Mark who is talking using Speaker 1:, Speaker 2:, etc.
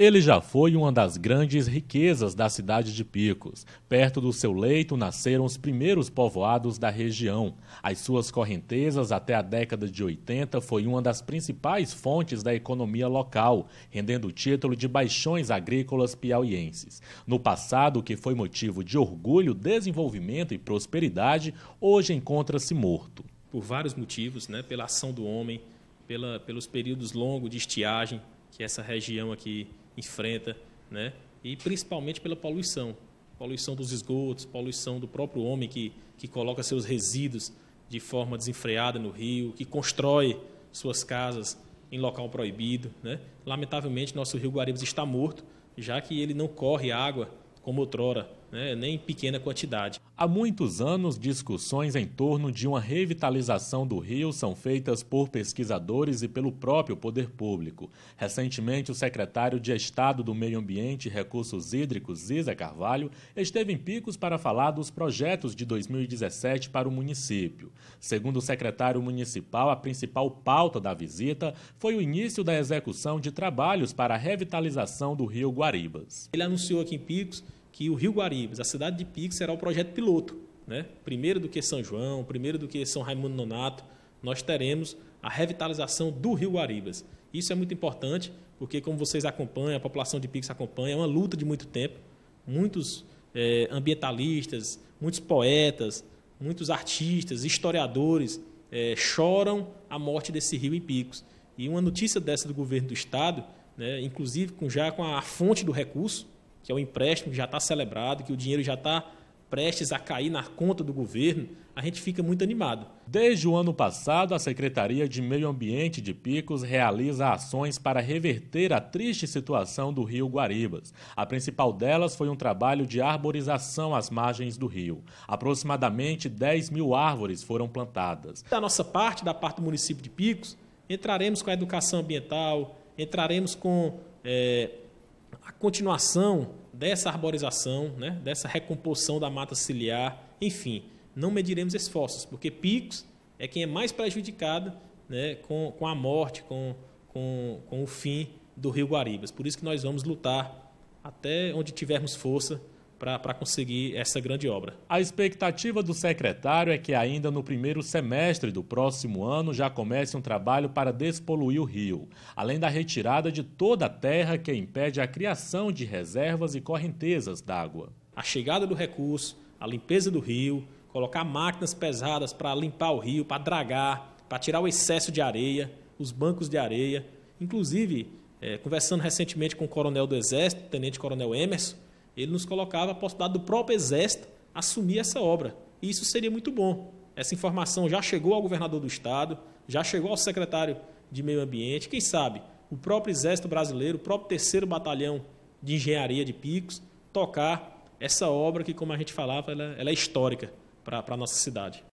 Speaker 1: Ele já foi uma das grandes riquezas da cidade de Picos. Perto do seu leito nasceram os primeiros povoados da região. As suas correntezas até a década de 80 foi uma das principais fontes da economia local, rendendo o título de Baixões Agrícolas Piauienses. No passado, que foi motivo de orgulho, desenvolvimento e prosperidade, hoje encontra-se morto. Por vários motivos, né?
Speaker 2: pela ação do homem, pela, pelos períodos longos de estiagem que essa região aqui enfrenta, né? e principalmente pela poluição poluição dos esgotos, poluição do próprio homem que, que coloca seus resíduos de forma desenfreada no rio, que constrói suas casas em local proibido. Né? Lamentavelmente, nosso rio Guaribas está morto, já que ele não corre água como outrora né, nem em pequena quantidade.
Speaker 1: Há muitos anos, discussões em torno de uma revitalização do rio são feitas por pesquisadores e pelo próprio poder público. Recentemente, o secretário de Estado do Meio Ambiente e Recursos Hídricos, Isa Carvalho, esteve em Picos para falar dos projetos de 2017 para o município. Segundo o secretário municipal, a principal pauta da visita foi o início da execução de trabalhos para a revitalização do rio Guaribas. Ele anunciou aqui em Picos que o Rio Guaribas, a cidade de Pix, será o
Speaker 2: projeto piloto. Né? Primeiro do que São João, primeiro do que São Raimundo Nonato, nós teremos a revitalização do Rio Guaribas. Isso é muito importante, porque, como vocês acompanham, a população de Pix acompanha, é uma luta de muito tempo. Muitos é, ambientalistas, muitos poetas, muitos artistas, historiadores é, choram a morte desse rio em Picos. E uma notícia dessa do governo do Estado, né, inclusive com, já com a fonte do recurso, que é um empréstimo que já está celebrado, que o dinheiro já está prestes
Speaker 1: a cair na conta do governo, a gente fica muito animado. Desde o ano passado, a Secretaria de Meio Ambiente de Picos realiza ações para reverter a triste situação do rio Guaribas. A principal delas foi um trabalho de arborização às margens do rio. Aproximadamente 10 mil árvores foram plantadas. Da nossa parte, da parte do município de Picos, entraremos com a educação ambiental, entraremos com. É,
Speaker 2: a continuação dessa arborização, né, dessa recomposição da mata ciliar, enfim, não mediremos esforços, porque Picos é quem é mais prejudicado né, com, com a morte, com, com, com o fim do Rio Guaribas. Por isso que
Speaker 1: nós vamos lutar até onde tivermos força para conseguir essa grande obra. A expectativa do secretário é que ainda no primeiro semestre do próximo ano já comece um trabalho para despoluir o rio, além da retirada de toda a terra que impede a criação de reservas e correntezas d'água. A chegada do recurso, a
Speaker 2: limpeza do rio, colocar máquinas pesadas para limpar o rio, para dragar, para tirar o excesso de areia, os bancos de areia. Inclusive, é, conversando recentemente com o coronel do Exército, Tenente Coronel Emerson, ele nos colocava a possibilidade do próprio Exército assumir essa obra. E isso seria muito bom. Essa informação já chegou ao governador do Estado, já chegou ao secretário de Meio Ambiente, quem sabe o próprio Exército Brasileiro, o próprio terceiro batalhão de engenharia de picos, tocar essa obra que, como a gente falava, ela, é, ela é histórica para a nossa cidade.